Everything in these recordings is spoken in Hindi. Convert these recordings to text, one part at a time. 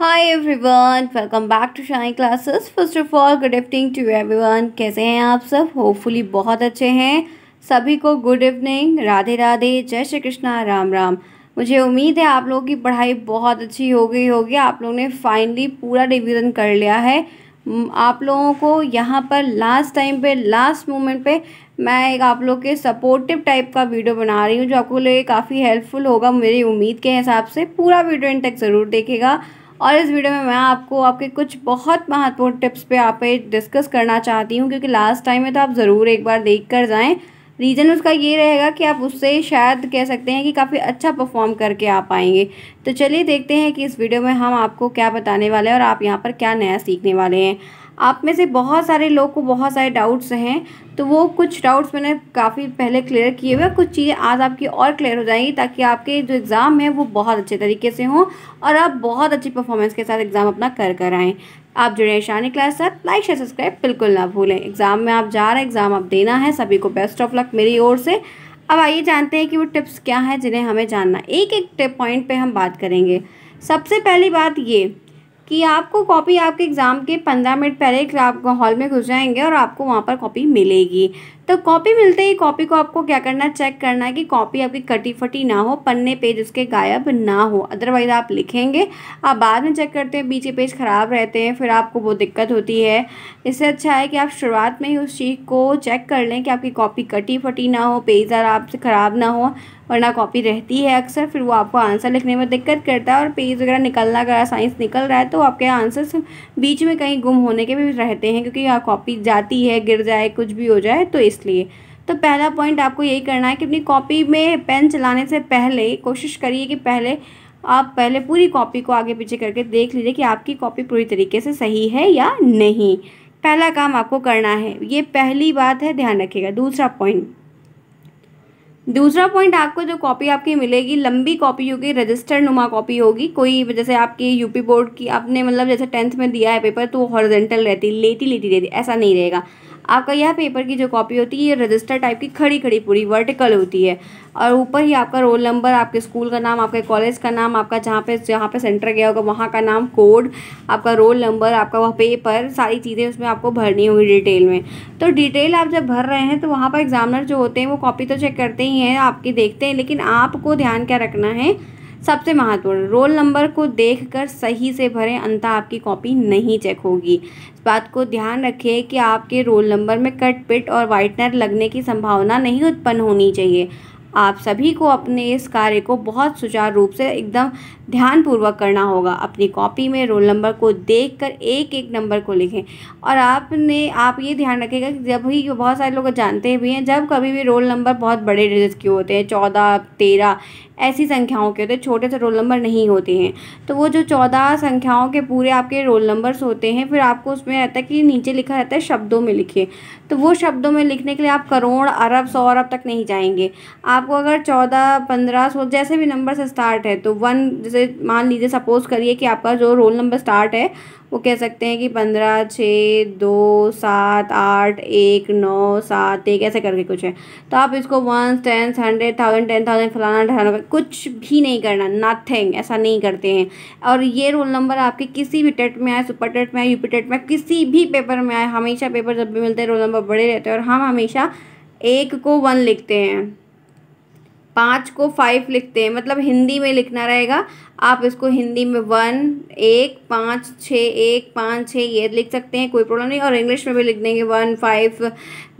hi everyone welcome back to Shine classes first of all good evening to everyone कैसे हैं आप सब होपफुली बहुत अच्छे हैं सभी को गुड इवनिंग राधे राधे जय श्री कृष्णा राम राम मुझे उम्मीद है आप लोगों की पढ़ाई बहुत अच्छी हो गई होगी आप लोगों ने फाइनली पूरा रिविज़न कर लिया है आप लोगों को यहाँ पर लास्ट टाइम पे लास्ट मोमेंट पे मैं एक आप लोग के सपोर्टिव टाइप का वीडियो बना रही हूँ जो आपको लिए काफ़ी हेल्पफुल होगा मेरी उम्मीद के हिसाब से पूरा वीडियो इन तक ज़रूर देखेगा और इस वीडियो में मैं आपको आपके कुछ बहुत महत्वपूर्ण टिप्स पे आप पे डिस्कस करना चाहती हूँ क्योंकि लास्ट टाइम में तो आप ज़रूर एक बार देख कर जाएँ रीज़न उसका ये रहेगा कि आप उससे शायद कह सकते हैं कि काफ़ी अच्छा परफॉर्म करके आ पाएंगे तो चलिए देखते हैं कि इस वीडियो में हम आपको क्या बताने वाले हैं और आप यहाँ पर क्या नया सीखने वाले हैं आप में से बहुत सारे लोग को बहुत सारे डाउट्स हैं तो वो कुछ डाउट्स मैंने काफ़ी पहले क्लियर किए हुए कुछ चीज़ें आज आपकी और क्लियर हो जाएंगी ताकि आपके जो एग्ज़ाम है वो बहुत अच्छे तरीके से हों और आप बहुत अच्छी परफॉर्मेंस के साथ एग्ज़ाम अपना कर कर आएँ आप जुड़े हैं शानी क्लास साथ लाइक शेयर सब्सक्राइब बिल्कुल ना भूलें एग्ज़ाम में आप जा रहे हैं एग्ज़ाम आप देना है सभी को बेस्ट ऑफ लक मेरी ओर से अब आइए जानते हैं कि वो टिप्स क्या हैं जिन्हें हमें जानना एक एक टिप पॉइंट पर हम बात करेंगे सबसे पहली बात ये कि आपको कॉपी आपके एग्ज़ाम के पंद्रह मिनट पहले आप हॉल में घुस जाएंगे और आपको वहाँ पर कॉपी मिलेगी तो कॉपी मिलते ही कॉपी को आपको क्या करना चेक करना है कि कॉपी आपकी कटी फटी ना हो पन्ने पेज उसके गायब ना हो अदरवाइज़ आप लिखेंगे आप बाद में चेक करते हैं पीछे पेज ख़राब रहते हैं फिर आपको बहुत दिक्कत होती है इससे अच्छा है कि आप शुरुआत में ही उस चीज़ को चेक कर लें कि आपकी कॉपी कटी फटी ना हो पेज आपसे ख़राब ना हो वरना कॉपी रहती है अक्सर फिर वो आपको आंसर लिखने में दिक्कत करता है और पेज वगैरह निकलना अगर साइंस निकल रहा है तो आपके आंसर्स बीच में कहीं गुम होने के भी रहते हैं क्योंकि कॉपी जाती है गिर जाए कुछ भी हो जाए तो इसलिए तो पहला पॉइंट आपको यही करना है कि अपनी कॉपी में पेन चलाने से पहले कोशिश करिए कि पहले आप पहले पूरी कॉपी को आगे पीछे करके देख लीजिए कि आपकी कॉपी पूरी तरीके से सही है या नहीं पहला काम आपको करना है ये पहली बात है ध्यान रखिएगा दूसरा पॉइंट दूसरा पॉइंट आपको जो कॉपी आपकी मिलेगी लंबी कॉपी होगी रजिस्टर नुमा कॉपी होगी कोई जैसे आपकी यूपी बोर्ड की आपने मतलब जैसे टेंथ में दिया है पेपर तो वो हॉरिजेंटल रहती लेटी लेटी रहती ऐसा नहीं रहेगा आपका यह पेपर की जो कॉपी होती है ये रजिस्टर टाइप की खड़ी खड़ी पूरी वर्टिकल होती है और ऊपर ही आपका रोल नंबर आपके स्कूल का नाम आपके कॉलेज का नाम आपका जहाँ पे जहाँ पे सेंटर गया होगा वहाँ का नाम कोड आपका रोल नंबर आपका वह पेपर सारी चीज़ें उसमें आपको भरनी होगी डिटेल में तो डिटेल आप जब भर रहे हैं तो वहाँ पर एग्जामिनर जो होते हैं वो कॉपी तो चेक करते ही हैं आपकी देखते हैं लेकिन आपको ध्यान क्या रखना है सबसे महत्वपूर्ण रोल नंबर को देखकर सही से भरें अंतः आपकी कॉपी नहीं चेक होगी इस बात को ध्यान रखें कि आपके रोल नंबर में कट पिट और वाइटनर लगने की संभावना नहीं उत्पन्न होनी चाहिए आप सभी को अपने इस कार्य को बहुत सुचारू रूप से एकदम ध्यानपूर्वक करना होगा अपनी कॉपी में रोल नंबर को देखकर एक एक नंबर को लिखें और आपने आप ये ध्यान रखेगा कि जब भी बहुत सारे लोग जानते भी हैं जब कभी भी रोल नंबर बहुत बड़े डिजिट के होते हैं चौदह तेरह ऐसी संख्याओं के होते हैं छोटे से रोल नंबर नहीं होते हैं तो वो जो चौदह संख्याओं के पूरे आपके रोल नंबर्स होते हैं फिर आपको उसमें रहता है कि नीचे लिखा रहता है शब्दों में लिखिए तो वो शब्दों में लिखने के लिए आप करोड़ अरब सौ अरब तक नहीं जाएंगे आप आपको अगर चौदह पंद्रह सो जैसे भी नंबर से स्टार्ट है तो वन जैसे मान लीजिए सपोज़ करिए कि आपका जो रोल नंबर स्टार्ट है वो कह सकते हैं कि पंद्रह छः दो सात आठ एक नौ सात एक ऐसे करके कुछ है तो आप इसको one ten hundred thousand ten thousand फलाना ढलाना कुछ भी नहीं करना नथिंग ऐसा नहीं करते हैं और ये रोल नंबर आपके किसी भी टेट में आए सुपर टेट में आए यूपी टेट में किसी भी पेपर में आए हमेशा पेपर जब भी मिलते हैं रोल नंबर बड़े रहते हैं और हम हमेशा एक को वन लिखते हैं पाँच को फाइव लिखते हैं मतलब हिंदी में लिखना रहेगा आप इसको हिंदी में वन एक पाँच छः एक पाँच छः ये लिख सकते हैं कोई प्रॉब्लम नहीं और इंग्लिश में भी लिख देंगे one five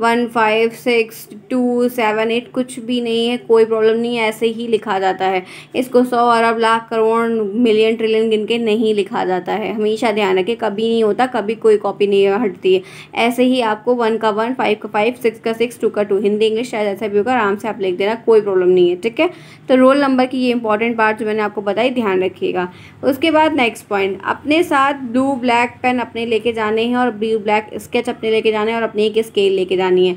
one five six two seven eight कुछ भी नहीं है कोई प्रॉब्लम नहीं है ऐसे ही लिखा जाता है इसको सौ अरब लाख करोड़ मिलियन ट्रिलियन गिन के नहीं लिखा जाता है हमेशा ध्यान रखें कभी नहीं होता कभी कोई कॉपी नहीं हटती है ऐसे ही आपको वन का वन फाइव का फाइव सिक्स का सिक्स टू का टू हिंदी इंग्लिश शायद ऐसा भी होगा आराम से आप लिख देना कोई प्रॉब्लम नहीं है ठीक है तो रोल नंबर की ये इंपॉर्टेंट पार्ट जो मैंने आपको बताई ध्यान ध्यान रखिएगा उसके बाद नेक्स्ट पॉइंट अपने साथ ब्लू ब्लैक पेन अपने लेके जाने हैं और ब्लू ब्लैक स्केच अपने लेके जाने हैं और अपनी एक स्केल लेके जानी है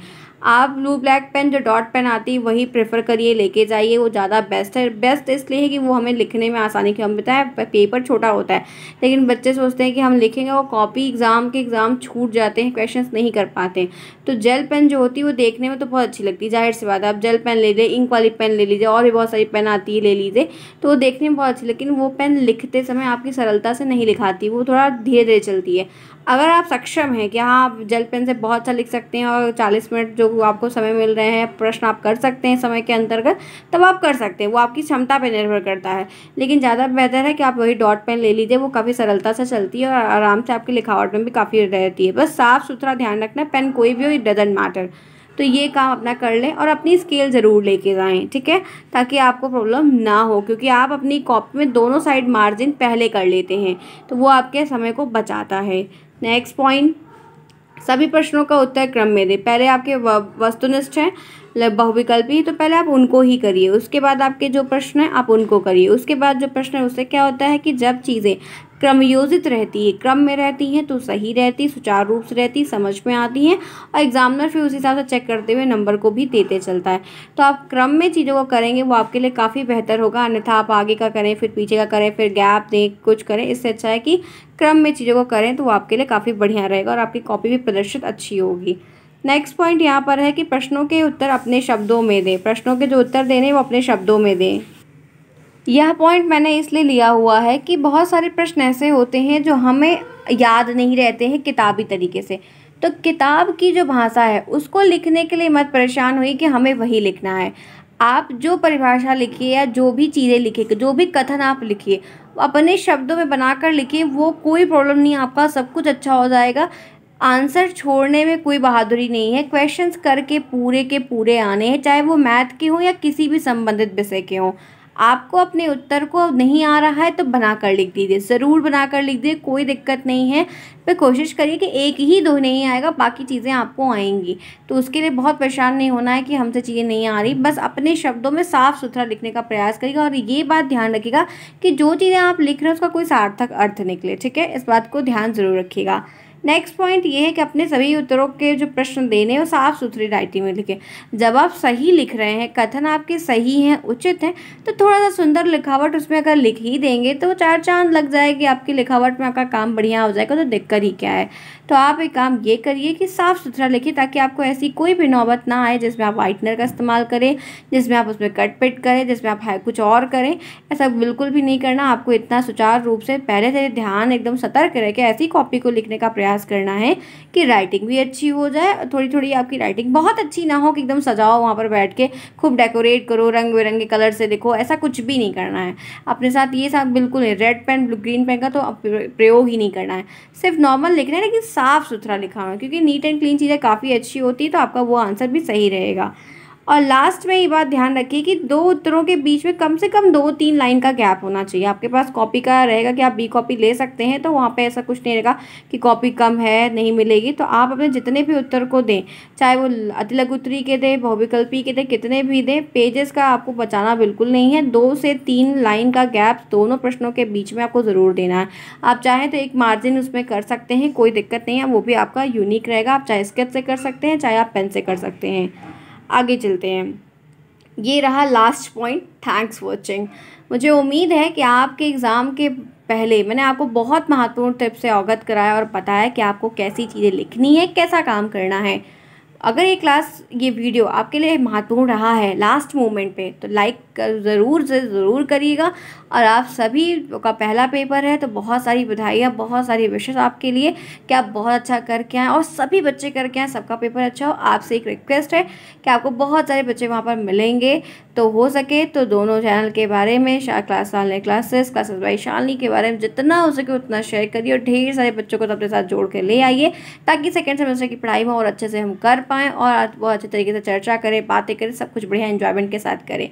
आप ब्लू ब्लैक पेन जो डॉट पेन आती है वही प्रेफर करिए लेके जाइए वो ज़्यादा बेस्ट है बेस्ट इसलिए है कि वो हमें लिखने में आसानी की हम बताएं पेपर छोटा होता है लेकिन बच्चे सोचते हैं कि हम लिखेंगे वो कॉपी एग्ज़ाम के एग्ज़ाम छूट जाते हैं क्वेश्चन नहीं कर पाते तो जेल पेन जो होती है वो देखने में तो बहुत अच्छी लगती है जाहिर सी बात है आप जेल पेन ले लें इंक वाली पेन ले लीजिए और भी बहुत सारी पेन आती है ले लीजिए तो वो देखने में बहुत अच्छी लेकिन वो पेन लिखते समय आपकी सरलता से नहीं लिखाती वो थोड़ा धीरे धीरे चलती है अगर आप सक्षम हैं कि हाँ आप जेल पेन से बहुत अच्छा लिख सकते हैं और चालीस मिनट जो आपको समय मिल रहे हैं प्रश्न आप कर सकते हैं समय के अंतर्गत तब आप कर सकते हैं वो आपकी क्षमता पर निर्भर करता है लेकिन ज़्यादा बेहतर है कि आप वही डॉट पेन ले लीजिए वो काफ़ी सरलता से चलती है और आराम से आपकी लिखावट में भी काफ़ी रहती है बस साफ़ सुथरा ध्यान रखना पेन कोई भी हो इट डजेंट मैटर तो ये काम अपना कर लें और अपनी स्केल ज़रूर लेके जाएं ठीक है ताकि आपको प्रॉब्लम ना हो क्योंकि आप अपनी कॉपी में दोनों साइड मार्जिन पहले कर लेते हैं तो वो आपके समय को बचाता है नेक्स्ट पॉइंट सभी प्रश्नों का उत्तर क्रम में दे पहले आपके वस्तुनिष्ठ हैं मतलब बहुविकल्पी ही तो पहले आप उनको ही करिए उसके बाद आपके जो प्रश्न है आप उनको करिए उसके बाद जो प्रश्न है उससे क्या होता है कि जब चीज़ें क्रमयोजित रहती है क्रम में रहती हैं तो सही रहती सुचारू रूप से रहती समझ में आती हैं और एग्जामिनर फिर उस हिसाब से चेक करते हुए नंबर को भी देते चलता है तो आप क्रम में चीज़ों को करेंगे वो आपके लिए काफ़ी बेहतर होगा अन्यथा आप आगे का करें फिर पीछे का करें फिर गैप दें कुछ करें इससे अच्छा है कि क्रम में चीज़ों को करें तो वो आपके लिए काफ़ी बढ़िया रहेगा और आपकी कॉपी भी प्रदर्शित अच्छी होगी नेक्स्ट पॉइंट यहाँ पर है कि प्रश्नों के उत्तर अपने शब्दों में दें प्रश्नों के जो उत्तर देने वो अपने शब्दों में दें यह पॉइंट मैंने इसलिए लिया हुआ है कि बहुत सारे प्रश्न ऐसे होते हैं जो हमें याद नहीं रहते हैं किताबी तरीके से तो किताब की जो भाषा है उसको लिखने के लिए मत परेशान हुई कि हमें वही लिखना है आप जो परिभाषा लिखिए या जो भी चीज़ें लिखिए जो भी कथन आप लिखिए अपने शब्दों में बनाकर लिखिए वो कोई प्रॉब्लम नहीं आपका सब कुछ अच्छा हो जाएगा आंसर छोड़ने में कोई बहादुरी नहीं है क्वेश्चंस करके पूरे के पूरे आने हैं चाहे वो मैथ के हों या किसी भी संबंधित विषय के हों आपको अपने उत्तर को नहीं आ रहा है तो बना कर लिख दीजिए ज़रूर बना कर लिख दीजिए कोई दिक्कत नहीं है पर कोशिश करिए कि एक ही दो नहीं आएगा बाकी चीज़ें आपको आएंगी तो उसके लिए बहुत परेशान नहीं होना है कि हमसे चीज़ें नहीं आ रही बस अपने शब्दों में साफ़ सुथरा लिखने का प्रयास करिएगा और ये बात ध्यान रखिएगा कि जो चीज़ें आप लिख रहे हैं उसका कोई सार्थक अर्थ निकले ठीक है इस बात को ध्यान ज़रूर रखिएगा नेक्स्ट पॉइंट ये है कि अपने सभी उत्तरों के जो प्रश्न देने वो साफ सुथरी राइटिंग में लिखें जब आप सही लिख रहे हैं कथन आपके सही हैं उचित हैं तो थोड़ा सा सुंदर लिखावट उसमें अगर लिख ही देंगे तो चार चांद लग जाएगी आपकी लिखावट में आपका काम बढ़िया हो जाएगा तो दिक्कत ही क्या है तो आप एक काम ये करिए कि साफ़ सुथरा लिखिए ताकि आपको ऐसी कोई भी नौबत ना आए जिसमें आप वाइटनर का इस्तेमाल करें जिसमें आप उसमें कट पिट करें जिसमें आप है कुछ और करें ऐसा बिल्कुल भी नहीं करना आपको इतना सुचारू रूप से पहले से ध्यान एकदम सतर्क रहे कि ऐसी कॉपी को लिखने का प्रयास प्रयास करना है कि राइटिंग भी अच्छी हो जाए थोड़ी थोड़ी आपकी राइटिंग बहुत अच्छी ना हो कि एकदम सजाओ वहाँ पर बैठ के खूब डेकोरेट करो रंग बिरंगे कलर से देखो ऐसा कुछ भी नहीं करना है अपने साथ ये साथ बिल्कुल नहीं red pen blue green pen का तो प्रयोग ही नहीं करना है सिर्फ नॉर्मल लिखना है लेकिन साफ़ सुथरा लिखा हुआ क्योंकि नीट एंड क्लीन चीज़ें काफ़ी अच्छी होती है तो आपका वो आंसर भी सही रहेगा और लास्ट में ये बात ध्यान रखिए कि दो उत्तरों के बीच में कम से कम दो तीन लाइन का गैप होना चाहिए आपके पास कॉपी का रहेगा कि आप बी कॉपी ले सकते हैं तो वहाँ पे ऐसा कुछ नहीं रहेगा कि कॉपी कम है नहीं मिलेगी तो आप अपने जितने भी उत्तर को दें चाहे वो अति लघुत्तरी के दें बहुविकल्पी के दें कितने भी दें पेजेस का आपको बचाना बिल्कुल नहीं है दो से तीन लाइन का गैप दोनों प्रश्नों के बीच में आपको ज़रूर देना है आप चाहें तो एक मार्जिन उसमें कर सकते हैं कोई दिक्कत नहीं है वो भी आपका यूनिक रहेगा आप चाहे स्केच से कर सकते हैं चाहे आप पेन से कर सकते हैं आगे चलते हैं ये रहा लास्ट पॉइंट थैंक्स वॉचिंग मुझे उम्मीद है कि आपके एग्ज़ाम के पहले मैंने आपको बहुत महत्वपूर्ण टिप से अवगत कराया और बताया कि आपको कैसी चीज़ें लिखनी है कैसा काम करना है अगर ये क्लास ये वीडियो आपके लिए महत्वपूर्ण रहा है लास्ट मोमेंट पे तो लाइक कर ज़रूर से ज़रूर करिएगा और आप सभी का पहला पेपर है तो बहुत सारी बधाइयाँ बहुत सारी विशेष आपके लिए कि आप बहुत अच्छा करके आएँ और सभी बच्चे करके आएँ सबका पेपर अच्छा हो आपसे एक रिक्वेस्ट है कि आपको बहुत सारे बच्चे वहाँ पर मिलेंगे तो हो सके तो दोनों चैनल के बारे में class Shalini classes classes by Shalini के बारे में जितना हो सके उतना शेयर करिए और ढेर सारे बच्चों को तो अपने साथ जोड़ के ले आइए ताकि सेकेंड सेमेस्टर की पढ़ाई हो और अच्छे से हम कर पाएँ और बहुत अच्छे तरीके से चर्चा करें बातें करें सब कुछ बढ़िया इन्जॉयमेंट के साथ करें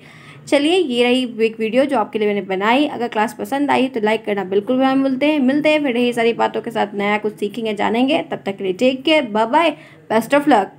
चलिए ये रही एक वीडियो जो आपके लिए मैंने बनाई अगर क्लास पसंद आई तो लाइक करना बिल्कुल भी हम मिलते हैं मिलते हैं फिर ढेर सारी बातों के साथ नया कुछ सीखेंगे जानेंगे तब तक के लिए take care bye bye best of luck